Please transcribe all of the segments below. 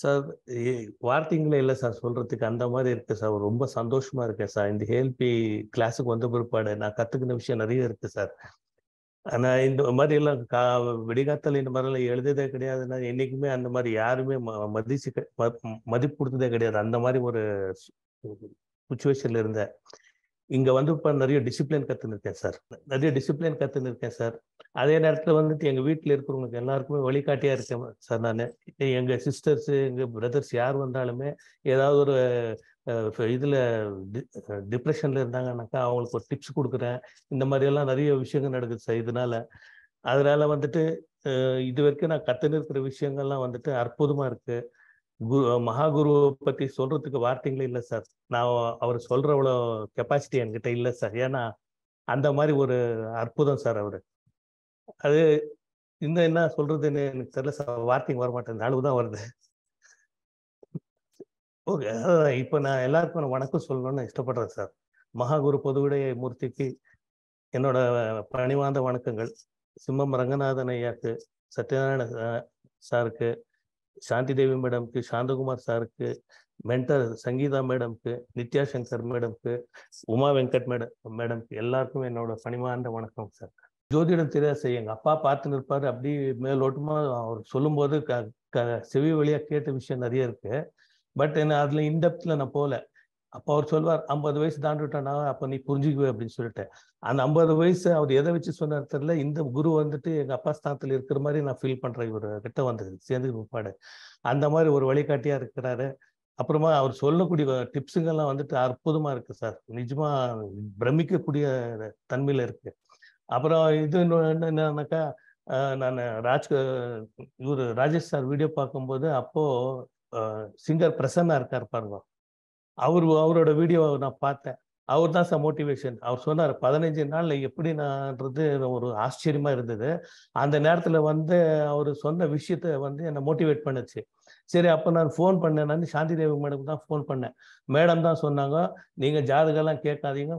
sir வார்த்தைங்களே இல்லை sir சொல்றதுக்கு அந்த மாதிரி இருக்கு சார் ரொம்ப சந்தோஷமா இருக்கேன் சார் இந்த ஹேல்பி கிளாஸுக்கு வந்த பிற்பாடு நான் கத்துக்கின விஷயம் நிறைய இருக்கு சார் ஆனா இந்த மாதிரி எல்லாம் கா விடிகாத்தல் இந்த மாதிரி எல்லாம் எழுததே கிடையாதுன்னா என்னைக்குமே அந்த மாதிரி யாருமே மதிச்சு மதிப்பு கொடுத்ததே கிடையாது அந்த மாதிரி ஒரு சுச்சுவேஷன்ல இருந்தேன் இங்கே வந்து இப்போ நிறைய டிசிப்ளின் கற்றுன்னு சார் நிறைய டிசிப்ளின் கற்றுன்னு இருக்கேன் சார் அதே நேரத்தில் வந்துட்டு எங்கள் வீட்டில் இருக்கிறவங்களுக்கு எல்லாருக்குமே வழிகாட்டியாக இருக்கேன் சார் நான் எங்கள் சிஸ்டர்ஸு எங்கள் பிரதர்ஸ் யார் வந்தாலுமே ஏதாவது ஒரு இதில் டிப்ரெஷனில் இருந்தாங்கன்னாக்கா அவங்களுக்கு ஒரு டிப்ஸ் கொடுக்குறேன் இந்த மாதிரி எல்லாம் நிறைய விஷயங்கள் நடக்குது சார் இதனால் அதனால் வந்துட்டு இது வரைக்கும் நான் கற்றுன்னு இருக்கிற விஷயங்கள்லாம் வந்துட்டு அற்புதமாக இருக்குது குரு மகாகுருவை பத்தி சொல்றதுக்கு வார்த்தைகளும் இல்லை சார் நான் அவர் சொல்ற அவ்வளோ கெப்பாசிட்டி என்கிட்ட இல்லை சார் ஏன்னா அந்த மாதிரி ஒரு அற்புதம் சார் அவர் அது இன்னும் என்ன சொல்றதுன்னு எனக்கு தெரியல சார் வார்த்தைங்க வர மாட்டேன் அளவு தான் வருது ஓகே அதான் இப்போ நான் எல்லாருக்கும் நான் வணக்கம் சொல்லணும்னு இஷ்டப்படுறேன் சார் மகாகுரு பொதுவுடைய மூர்த்திக்கு என்னோட பணிவாந்த வணக்கங்கள் சிம்மம் ரங்கநாதன் ஐயாக்கு சத்யநாராயண சாருக்கு சாந்தி தேவி மேடம்க்கு சாந்தகுமார் சாருக்கு மென்டர் சங்கீதா மேடம்க்கு நித்யா சங்கர் மேடம்க்கு உமா வெங்கட் மேடம் மேடம்க்கு எல்லாருக்கும் என்னோட பணிமார்ந்த வணக்கம் சார் ஜோதிடம் தெரியாத எங்கள் அப்பா பார்த்து நிற்பார் அப்படி மேலோட்டமா அவர் சொல்லும்போது க க செவி வழியா கேட்ட விஷயம் நிறைய இருக்கு பட் என்ன அதுல இன்டெப்த்ல நான் போகல அப்போ அவர் சொல்வார் ஐம்பது வயசு தாண்டிவிட்டானா அப்போ நீ புரிஞ்சுக்குவே அப்படின்னு சொல்லிட்டு அந்த ஐம்பது வயசு அவர் எதை வச்சு சொன்னார் தெரியல இந்த குரு வந்துட்டு எங்கள் அப்பா ஸ்தானத்தில் இருக்கிற மாதிரி நான் ஃபீல் பண்ணுறேன் இவர் கிட்ட வந்தது சேர்ந்து பிற்பாடு அந்த மாதிரி ஒரு வழிகாட்டியாக இருக்கிறாரு அப்புறமா அவர் சொல்லக்கூடிய டிப்ஸுங்கெல்லாம் வந்துட்டு அற்புதமாக இருக்குது சார் நிஜமாக பிரமிக்கக்கூடிய தன்மையில் இருக்குது அப்புறம் இது என்னன்னாக்கா நான் ராஜ் இவர் ராஜேஷ் சார் வீடியோ பார்க்கும்போது அப்போது சிங்கர் பிரசன்னா இருக்கார் பாருங்க அவர் அவரோட வீடியோவை நான் பார்த்தேன் அவர் தான் சார் மோட்டிவேஷன் அவர் சொன்னார் பதினஞ்சு நாளில் எப்படி நான்றது ஒரு ஆச்சரியமாக இருந்தது அந்த நேரத்தில் வந்து அவர் சொன்ன விஷயத்தை வந்து என்னை மோட்டிவேட் பண்ணுச்சு சரி அப்போ நான் ஃபோன் பண்ணேன் நான் சாந்தி தேவி மேடம் தான் ஃபோன் பண்ணேன் மேடம் தான் சொன்னாங்க நீங்கள் ஜாதகெல்லாம் கேட்காதீங்க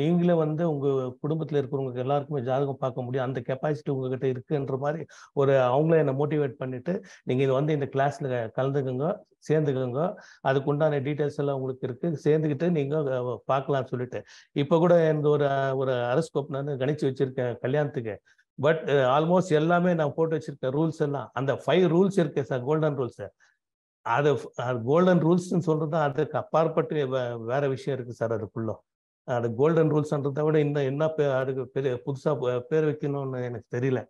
நீங்களே வந்து உங்கள் குடும்பத்தில் இருக்கிறவங்க எல்லாருக்குமே ஜாதகம் பார்க்க முடியும் அந்த கெப்பாசிட்டி உங்ககிட்ட இருக்குன்ற மாதிரி ஒரு அவங்களே என்னை மோட்டிவேட் பண்ணிட்டு நீங்கள் இது வந்து இந்த கிளாஸில் கலந்துக்குங்க சேர்ந்துக்கோங்க அதுக்கு உண்டான டீட்டெயில்ஸ் எல்லாம் உங்களுக்கு இருக்குது சேர்ந்துக்கிட்டு நீங்கள் பார்க்கலாம்னு சொல்லிட்டு இப்போ கூட எனக்கு ஒரு ஒரு அரஸ்கோப் நான் கணிச்சு வச்சுருக்கேன் கல்யாணத்துக்கு பட் ஆல்மோஸ்ட் uh, எல்லாமே நான் போட்டு வச்சிருக்க ரூல்ஸ் எல்லாம் அந்த ஃபைவ் ரூல்ஸ் இருக்கு சார் கோல்டன் ரூல்ஸ் அது கோல்டன் ரூல்ஸ்னு சொல்றது அதுக்கு அப்பாற்பட்டு வேற விஷயம் இருக்கு சார் அதுக்குள்ள அது கோல்டன் ரூல்ஸ்ன்றதை விட இன்னும் என்ன பே அதுக்கு பெரிய புதுசாக பேர் வைக்கணும்னு எனக்கு தெரியல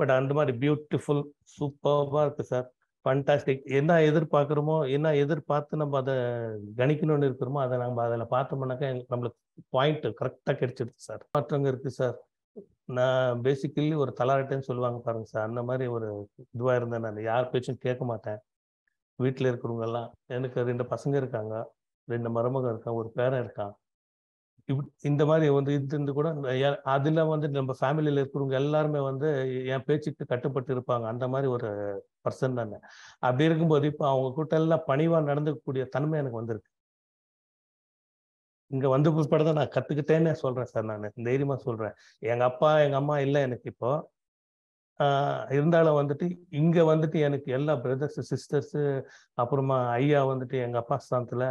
பட் அந்த மாதிரி பியூட்டிஃபுல் சூப்பராக இருக்குது சார் ஃபண்டாஸ்டிக் என்ன எதிர்பார்க்குறோமோ என்ன எதிர்பார்த்து நம்ம அதை கணிக்கணும்னு இருக்கிறோமோ அதை நம்ம அதில் பார்த்தோம்னாக்கா நம்மளுக்கு பாயிண்ட் கரெக்டாக கிடைச்சிருக்கு சார் மாற்றங்க இருக்குது சார் நான் பேசிக்கலி ஒரு தலாரட்டைன்னு சொல்லுவாங்க பாருங்க சார் அந்த மாதிரி ஒரு இதுவாக இருந்தேன் நான் யார் பேச்சும் கேட்க மாட்டேன் வீட்டில் இருக்கிறவங்கெல்லாம் எனக்கு ரெண்டு பசங்க இருக்காங்க ரெண்டு மருமகம் இருக்கான் ஒரு பேரன் இருக்கான் இப் இந்த மாதிரி வந்து இருந்து கூட அதில் வந்து நம்ம ஃபேமிலியில் இருக்கிறவங்க எல்லாருமே வந்து என் பேச்சுக்கு கட்டுப்பட்டு இருப்பாங்க அந்த மாதிரி ஒரு பர்சன் தானே அப்படி இருக்கும்போது இப்போ அவங்க கூட்டெல்லாம் எல்லாம் பணிவாக நடந்துக்கக்கூடிய தன்மை எனக்கு வந்திருக்கு இங்க வந்த பிற்பாடு தான் நான் கத்துக்கிட்டேன்னு சொல்றேன் சார் நான் தைரியமா சொல்றேன் எங்க அப்பா எங்க அம்மா இல்லை எனக்கு இப்போ இருந்தாலும் வந்துட்டு இங்க வந்துட்டு எனக்கு எல்லா பிரதர்ஸ் சிஸ்டர்ஸ் அப்புறமா ஐயா வந்துட்டு எங்க அப்பா ஸ்தானத்துல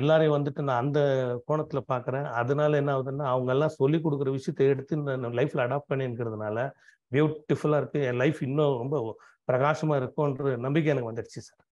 எல்லாரையும் வந்துட்டு நான் அந்த கோணத்துல பாக்குறேன் அதனால என்ன ஆகுதுன்னா அவங்க எல்லாம் சொல்லி கொடுக்குற விஷயத்தை எடுத்து நான் லைஃப்ல அடாப்ட் பண்ணிங்கிறதுனால பியூட்டிஃபுல்லா இருக்கு என் லைஃப் இன்னும் ரொம்ப பிரகாசமா இருக்கும்ன்ற நம்பிக்கை எனக்கு வந்துடுச்சு சார்